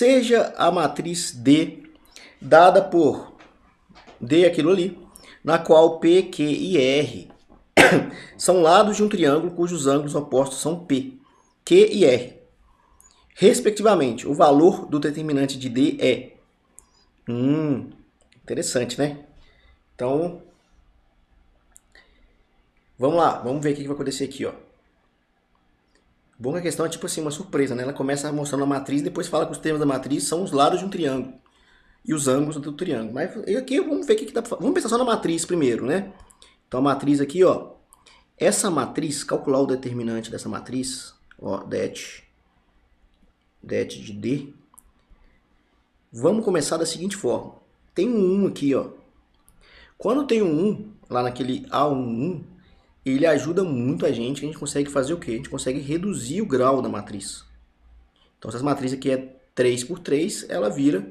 seja a matriz D dada por D aquilo ali, na qual P, Q e R são lados de um triângulo cujos ângulos opostos são P, Q e R. Respectivamente, o valor do determinante de D é... Hum, interessante, né? Então, vamos lá, vamos ver o que vai acontecer aqui, ó. Bom que a questão é tipo assim, uma surpresa, né? Ela começa mostrando a matriz, depois fala que os termos da matriz são os lados de um triângulo e os ângulos do triângulo. Mas aqui vamos ver o que, que pra... Vamos pensar só na matriz primeiro, né? Então a matriz aqui, ó. Essa matriz, calcular o determinante dessa matriz, ó, det, det de D. Vamos começar da seguinte forma. Tem um 1 aqui, ó. Quando tem um 1, lá naquele A11, ele ajuda muito a gente, a gente consegue fazer o quê? A gente consegue reduzir o grau da matriz. Então, se essa matriz aqui é 3 por 3, ela vira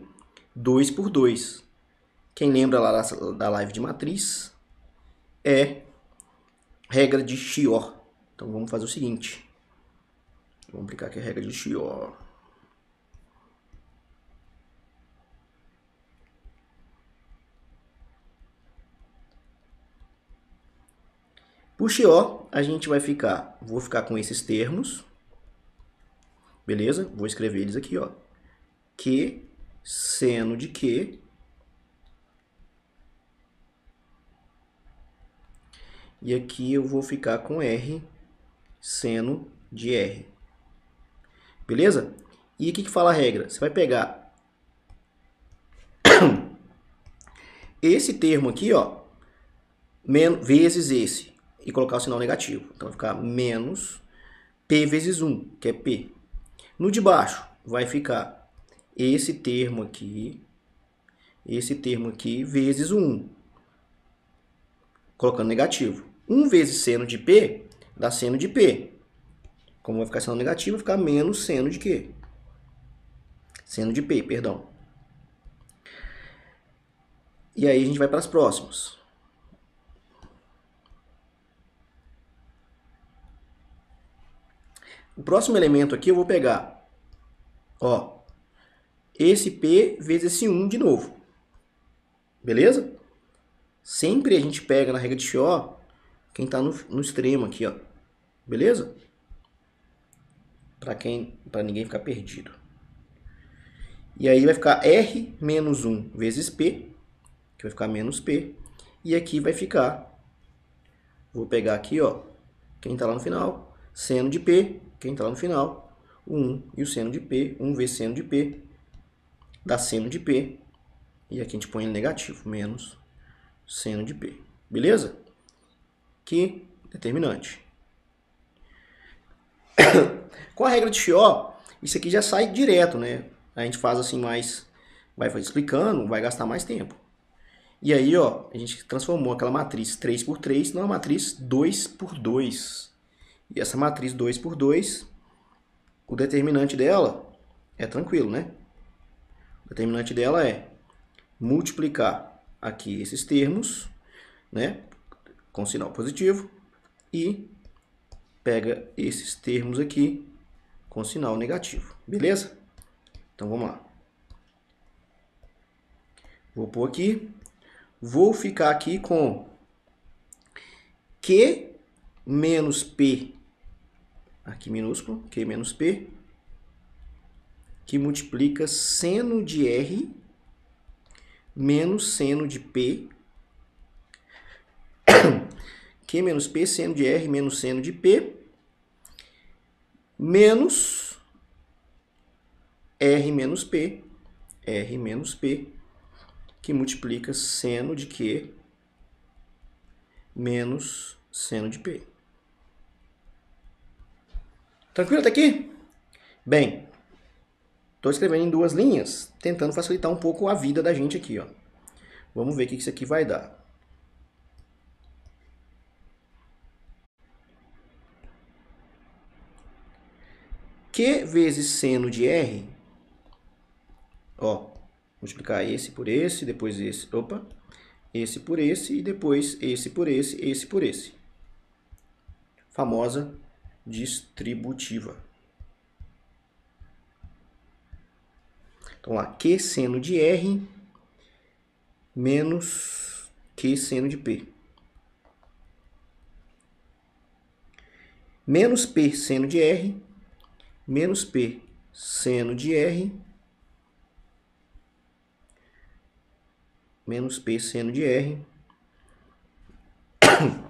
2 por 2. Quem lembra lá da live de matriz é regra de Shior. Então, vamos fazer o seguinte. Vamos aplicar aqui a regra de Shior. Para ó, XO, a gente vai ficar, vou ficar com esses termos, beleza? Vou escrever eles aqui, ó. Que, seno de q e aqui eu vou ficar com R, seno de R. Beleza? E o que, que fala a regra? Você vai pegar esse termo aqui, ó, vezes esse e colocar o sinal negativo. Então vai ficar menos P vezes 1, que é P. No de baixo vai ficar esse termo aqui, esse termo aqui, vezes 1, colocando negativo. 1 vezes seno de P dá seno de P. Como vai ficar sinal negativo, vai ficar menos seno de quê? Seno de P, perdão. E aí a gente vai para as próximas. O próximo elemento aqui eu vou pegar, ó, esse P vezes esse 1 de novo. Beleza? Sempre a gente pega na regra de Xó quem está no, no extremo aqui, ó. Beleza? Para quem, para ninguém ficar perdido. E aí vai ficar R menos 1 vezes P, que vai ficar menos P. E aqui vai ficar, vou pegar aqui, ó, quem está lá no final, seno de P quem está lá no final, o 1 e o seno de P, 1 vezes seno de P, dá seno de P, e aqui a gente põe negativo, menos seno de P. Beleza? Que determinante. Com a regra de Chió, isso aqui já sai direto, né? A gente faz assim mais, vai explicando, vai gastar mais tempo. E aí, ó, a gente transformou aquela matriz 3 por 3 numa matriz 2 por 2. E essa matriz 2 por 2, o determinante dela é tranquilo, né? O determinante dela é multiplicar aqui esses termos, né? Com sinal positivo e pega esses termos aqui com sinal negativo, beleza? Então vamos lá. Vou pôr aqui. Vou ficar aqui com Q menos P aqui minúsculo, Q menos P, que multiplica seno de R menos seno de P, Q menos P, seno de R menos seno de P, menos R menos P, R menos P, que multiplica seno de Q menos seno de P. Tranquilo até tá aqui? Bem, estou escrevendo em duas linhas, tentando facilitar um pouco a vida da gente aqui. Ó. Vamos ver o que isso aqui vai dar. Q vezes seno de R, ó, multiplicar esse por esse, depois esse, opa, esse por esse, e depois esse por esse, esse por esse. Famosa distributiva. Então, lá, Q seno de R menos Q seno de P. Menos P seno de R, menos P seno de R, menos P seno de R,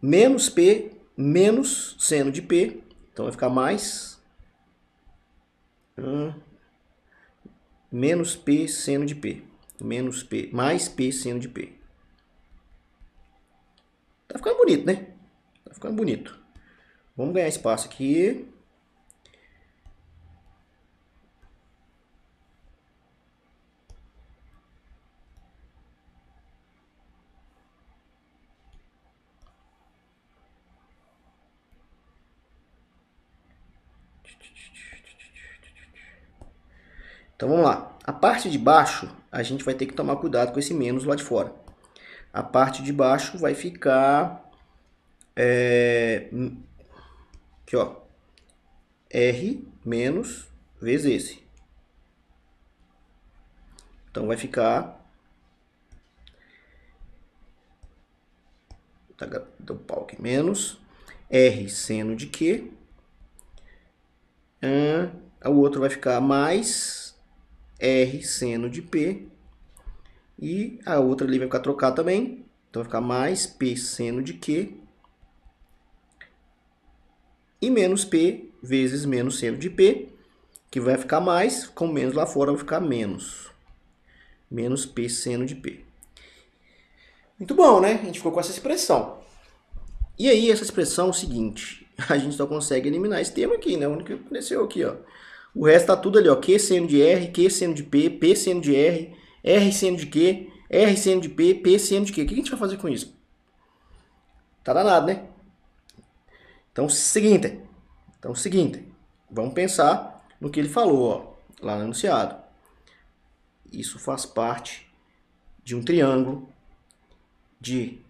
menos P menos seno de P, então vai ficar mais hum, menos P seno de P, menos P, mais P seno de P. Tá ficando bonito, né? Tá ficando bonito. Vamos ganhar espaço aqui. Então vamos lá. A parte de baixo, a gente vai ter que tomar cuidado com esse menos lá de fora. A parte de baixo vai ficar... É, aqui, ó. R menos vezes esse. Então vai ficar... Tá, deu pau aqui, menos R seno de que... Hum, o outro vai ficar mais R seno de P. E a outra ali vai ficar trocada também. Então vai ficar mais P seno de Q. E menos P vezes menos seno de P. Que vai ficar mais, com menos lá fora vai ficar menos. Menos P seno de P. Muito bom, né? A gente ficou com essa expressão. E aí, essa expressão é o seguinte. A gente só consegue eliminar esse termo aqui, né? O único que aconteceu aqui, ó. O resto tá tudo ali, ó. QCN de R, QCN de P, PCN de R, RCN de Q, RCN de P, PCN de Q. O que a gente vai fazer com isso? Tá danado, né? Então, seguinte. Então, seguinte. Vamos pensar no que ele falou, ó, lá no enunciado. Isso faz parte de um triângulo de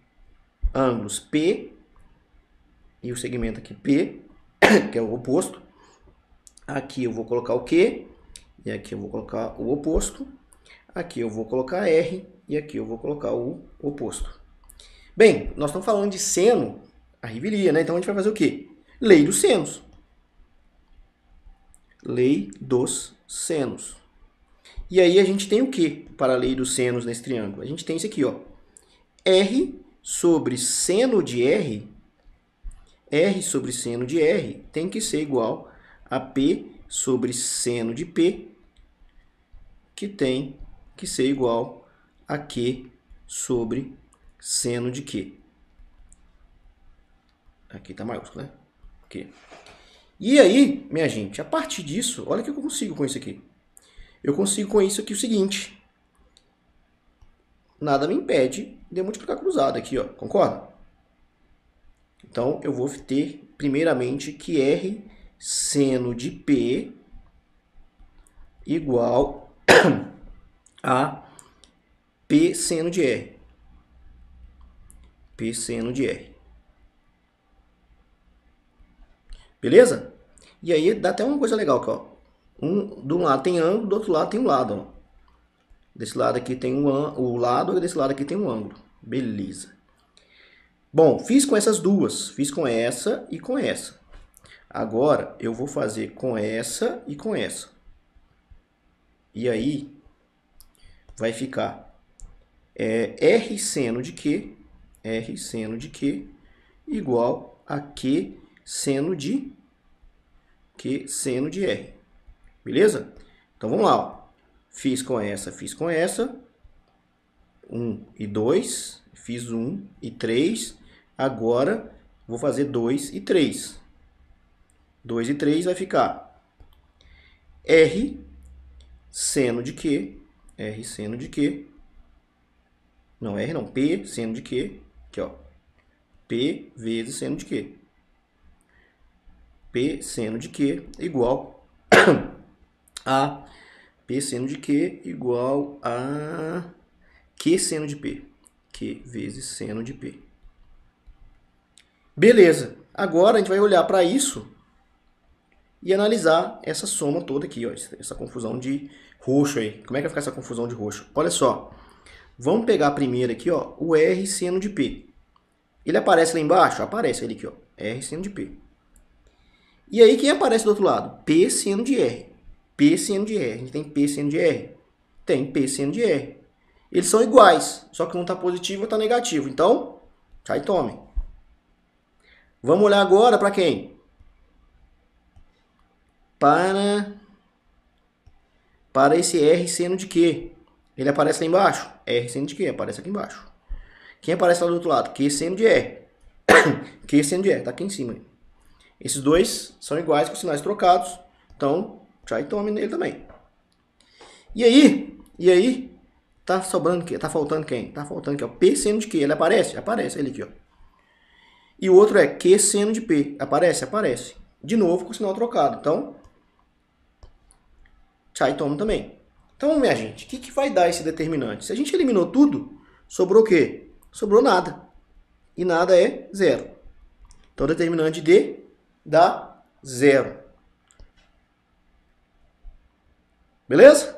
ângulos P e o segmento aqui P, que é o oposto, Aqui eu vou colocar o Q, e aqui eu vou colocar o oposto. Aqui eu vou colocar R, e aqui eu vou colocar o oposto. Bem, nós estamos falando de seno, a rivelia, né? Então a gente vai fazer o quê? Lei dos senos. Lei dos senos. E aí a gente tem o quê para a lei dos senos nesse triângulo? A gente tem isso aqui, ó. R sobre seno de R, R sobre seno de R tem que ser igual AP sobre seno de P, que tem que ser igual a Q sobre seno de Q. Aqui está maiúsculo, né? Q. E aí, minha gente, a partir disso, olha o que eu consigo com isso aqui. Eu consigo com isso aqui o seguinte. Nada me impede de multiplicar cruzado aqui, ó. concorda? Então, eu vou ter, primeiramente, que R seno de P igual a P seno de R. P seno de R. Beleza? E aí dá até uma coisa legal aqui, ó. Um, de um lado tem ângulo, do outro lado tem um lado, ó. Desse lado aqui tem um o lado, e desse lado aqui tem um ângulo. Beleza. Bom, fiz com essas duas. Fiz com essa e com essa. Agora, eu vou fazer com essa e com essa. E aí, vai ficar é, R seno de Q, R seno de Q, igual a Q seno de Q seno de R. Beleza? Então, vamos lá. Ó. Fiz com essa, fiz com essa. 1 um e 2. Fiz 1 um e 3. Agora, vou fazer 2 e 3. 2 e 3 vai ficar R seno de q R seno de q não R não, P seno de que, aqui ó, P vezes seno de q P seno de q igual a P seno de Q igual a Q seno de P. Q vezes seno de P. Beleza. Agora a gente vai olhar para isso e analisar essa soma toda aqui, ó, essa confusão de roxo aí. Como é que vai ficar essa confusão de roxo? Olha só, vamos pegar primeiro aqui ó, o R seno de P. Ele aparece lá embaixo? Aparece ele aqui, ó, R seno de P. E aí quem aparece do outro lado? P seno de R. P seno de R. A gente tem P seno de R. Tem P seno de R. Eles são iguais, só que um está positivo e outro está negativo. Então, sai tome. Vamos olhar agora para quem? para, para esse R seno de Q. Ele aparece lá embaixo. R seno de Q aparece aqui embaixo. Quem aparece lá do outro lado? Q seno de R. Q seno de R, Está aqui em cima. Esses dois são iguais com sinais trocados. Então, try tome nele também. E aí? E aí? Tá sobrando quem? tá faltando quem? Tá faltando aqui, ó. P seno de Q, ele aparece? Aparece ele aqui, ó. E o outro é Q seno de P, aparece? Aparece. De novo com sinal trocado. Então, Chai Tom também. Então, minha gente, o que, que vai dar esse determinante? Se a gente eliminou tudo, sobrou o quê? Sobrou nada. E nada é zero. Então, o determinante D dá zero. Beleza?